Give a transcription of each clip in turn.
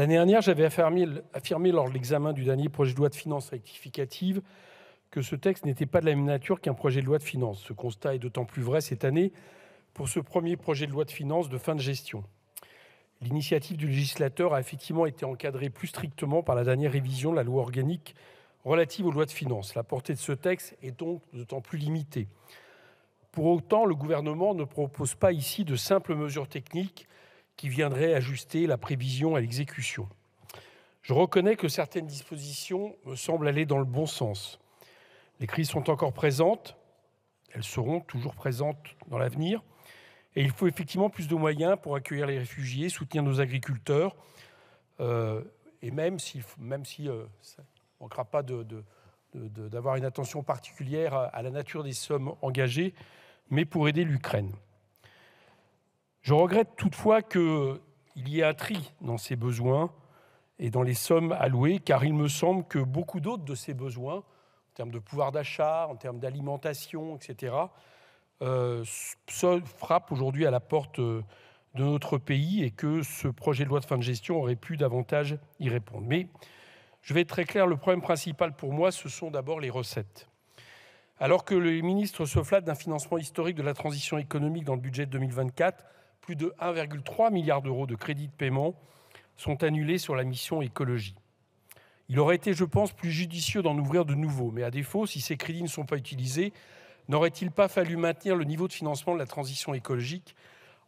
L'année dernière, j'avais affirmé, lors de l'examen du dernier projet de loi de finances rectificative que ce texte n'était pas de la même nature qu'un projet de loi de finances. Ce constat est d'autant plus vrai cette année pour ce premier projet de loi de finances de fin de gestion. L'initiative du législateur a effectivement été encadrée plus strictement par la dernière révision de la loi organique relative aux lois de finances. La portée de ce texte est donc d'autant plus limitée. Pour autant, le gouvernement ne propose pas ici de simples mesures techniques qui viendrait ajuster la prévision à l'exécution. Je reconnais que certaines dispositions me semblent aller dans le bon sens. Les crises sont encore présentes, elles seront toujours présentes dans l'avenir, et il faut effectivement plus de moyens pour accueillir les réfugiés, soutenir nos agriculteurs, euh, et même si, même si euh, ça ne manquera pas d'avoir une attention particulière à la nature des sommes engagées, mais pour aider l'Ukraine. Je regrette toutefois qu'il y ait un tri dans ces besoins et dans les sommes allouées, car il me semble que beaucoup d'autres de ces besoins, en termes de pouvoir d'achat, en termes d'alimentation, etc., euh, frappent aujourd'hui à la porte euh, de notre pays et que ce projet de loi de fin de gestion aurait pu davantage y répondre. Mais je vais être très clair, le problème principal pour moi, ce sont d'abord les recettes. Alors que les ministres se flattent d'un financement historique de la transition économique dans le budget de 2024, plus de 1,3 milliard d'euros de crédits de paiement sont annulés sur la mission écologie. Il aurait été, je pense, plus judicieux d'en ouvrir de nouveaux, mais à défaut, si ces crédits ne sont pas utilisés, n'aurait-il pas fallu maintenir le niveau de financement de la transition écologique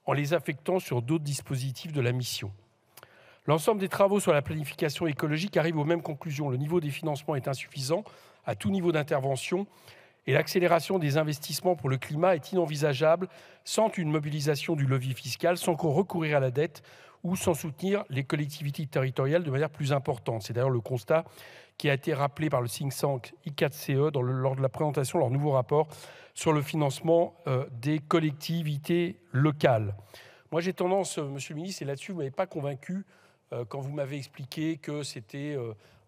en les affectant sur d'autres dispositifs de la mission L'ensemble des travaux sur la planification écologique arrive aux mêmes conclusions. Le niveau des financements est insuffisant à tout niveau d'intervention et l'accélération des investissements pour le climat est inenvisageable sans une mobilisation du levier fiscal, sans qu'on recourir à la dette ou sans soutenir les collectivités territoriales de manière plus importante. C'est d'ailleurs le constat qui a été rappelé par le think tank I4CE lors de la présentation de leur nouveau rapport sur le financement euh, des collectivités locales. Moi, j'ai tendance, euh, monsieur le ministre, et là-dessus, vous ne m'avez pas convaincu euh, quand vous m'avez expliqué que c'était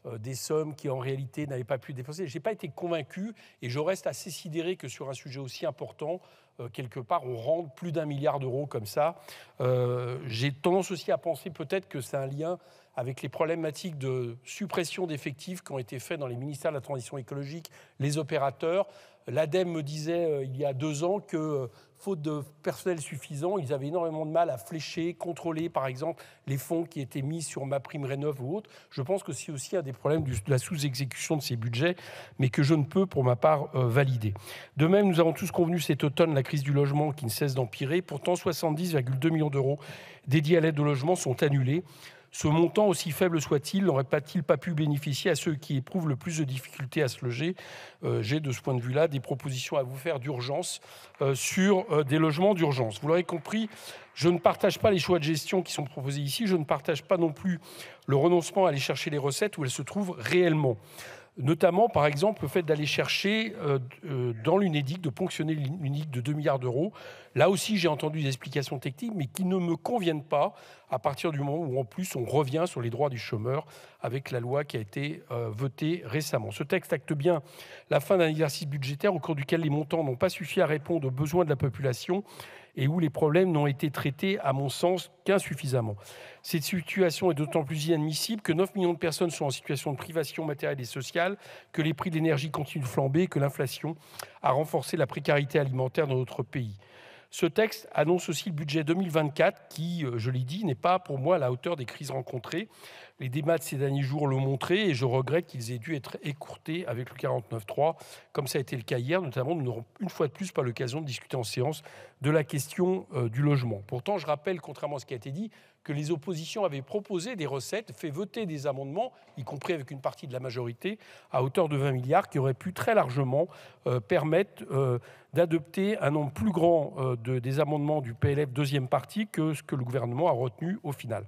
euh, des sommes qui en réalité n'avaient pas pu dépensées. Je n'ai pas été convaincu et je reste assez sidéré que sur un sujet aussi important, euh, quelque part, on rende plus d'un milliard d'euros comme ça. Euh, j'ai tendance aussi à penser peut-être que c'est un lien avec les problématiques de suppression d'effectifs qui ont été faits dans les ministères de la transition écologique, les opérateurs. L'ADEME me disait euh, il y a deux ans que, euh, faute de personnel suffisant, ils avaient énormément de mal à flécher, contrôler, par exemple, les fonds qui étaient mis sur ma prime Rénov ou autre. Je pense que c'est aussi un des problèmes de la sous-exécution de ces budgets, mais que je ne peux, pour ma part, euh, valider. De même, nous avons tous convenu cet automne la crise du logement qui ne cesse d'empirer. Pourtant, 70,2 millions d'euros dédiés à l'aide au logement sont annulés. Ce montant, aussi faible soit-il, n'aurait-il pas, pu bénéficier à ceux qui éprouvent le plus de difficultés à se loger euh, J'ai de ce point de vue-là des propositions à vous faire d'urgence euh, sur euh, des logements d'urgence. Vous l'aurez compris, je ne partage pas les choix de gestion qui sont proposés ici. Je ne partage pas non plus le renoncement à aller chercher les recettes où elles se trouvent réellement notamment par exemple le fait d'aller chercher euh, euh, dans l'UNEDIC, de ponctionner l'UNEDIC de 2 milliards d'euros. Là aussi, j'ai entendu des explications techniques, mais qui ne me conviennent pas à partir du moment où en plus on revient sur les droits du chômeur avec la loi qui a été euh, votée récemment. Ce texte acte bien la fin d'un exercice budgétaire au cours duquel les montants n'ont pas suffi à répondre aux besoins de la population et où les problèmes n'ont été traités, à mon sens, qu'insuffisamment. Cette situation est d'autant plus inadmissible que 9 millions de personnes sont en situation de privation matérielle et sociale, que les prix de l'énergie continuent de flamber que l'inflation a renforcé la précarité alimentaire dans notre pays. Ce texte annonce aussi le budget 2024 qui, euh, je l'ai dit, n'est pas pour moi à la hauteur des crises rencontrées. Les débats de ces derniers jours l'ont montré et je regrette qu'ils aient dû être écourtés avec le 49-3 comme ça a été le cas hier. Notamment, nous n'aurons une fois de plus pas l'occasion de discuter en séance de la question euh, du logement. Pourtant, je rappelle, contrairement à ce qui a été dit, que les oppositions avaient proposé des recettes, fait voter des amendements, y compris avec une partie de la majorité, à hauteur de 20 milliards, qui auraient pu très largement euh, permettre euh, d'adopter un nombre plus grand de, des amendements du PLF deuxième partie que ce que le gouvernement a retenu au final.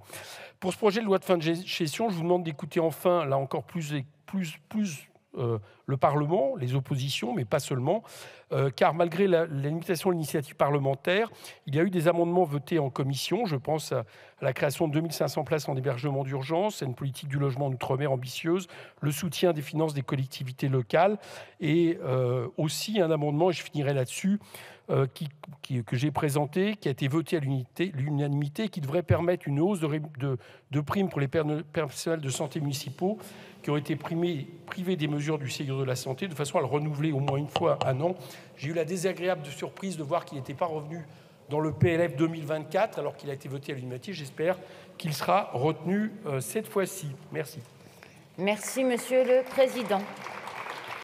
Pour ce projet de loi de fin de je vous demande d'écouter enfin, là encore plus, plus, plus euh, le Parlement, les oppositions, mais pas seulement, euh, car malgré la, limitation de l'initiative parlementaire, il y a eu des amendements votés en commission. Je pense à, la création de 2500 places en hébergement d'urgence, à une politique du logement d'outre-mer ambitieuse, le soutien des finances des collectivités locales, et euh, aussi un amendement, et je finirai là-dessus, euh, que j'ai présenté, qui a été voté à l'unanimité, qui devrait permettre une hausse de, de, primes pour les personnels de santé municipaux qui ont été privés des mesures du Ségur de la santé, de façon à le renouveler au moins une fois un an. J'ai eu la désagréable surprise de voir qu'il n'était pas revenu dans le PLF 2024, alors qu'il a été voté à l'unanimité. J'espère qu'il sera retenu euh, cette fois-ci. Merci. Merci, Monsieur le Président.